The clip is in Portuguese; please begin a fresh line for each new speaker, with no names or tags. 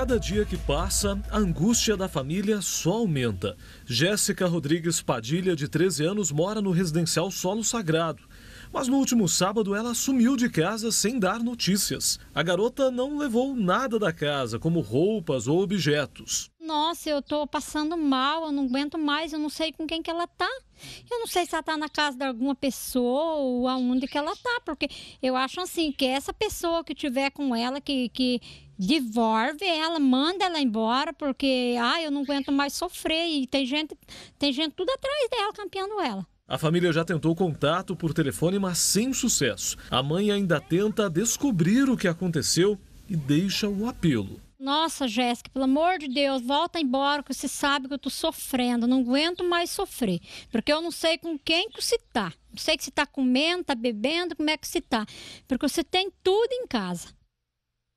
Cada dia que passa, a angústia da família só aumenta. Jéssica Rodrigues Padilha, de 13 anos, mora no residencial Solo Sagrado. Mas no último sábado ela sumiu de casa sem dar notícias. A garota não levou nada da casa, como roupas ou objetos.
Nossa, eu tô passando mal, eu não aguento mais, eu não sei com quem que ela tá. Eu não sei se ela tá na casa de alguma pessoa ou aonde que ela tá, porque eu acho assim que essa pessoa que tiver com ela que, que devolve ela, manda ela embora, porque, ah, eu não aguento mais sofrer. E tem gente, tem gente tudo atrás dela, campeando ela.
A família já tentou contato por telefone, mas sem sucesso. A mãe ainda tenta descobrir o que aconteceu e deixa o apelo.
Nossa, Jéssica, pelo amor de Deus, volta embora, que você sabe que eu tô sofrendo, não aguento mais sofrer. Porque eu não sei com quem que você tá. Não sei que você tá comendo, tá bebendo, como é que você tá. Porque você tem tudo em casa.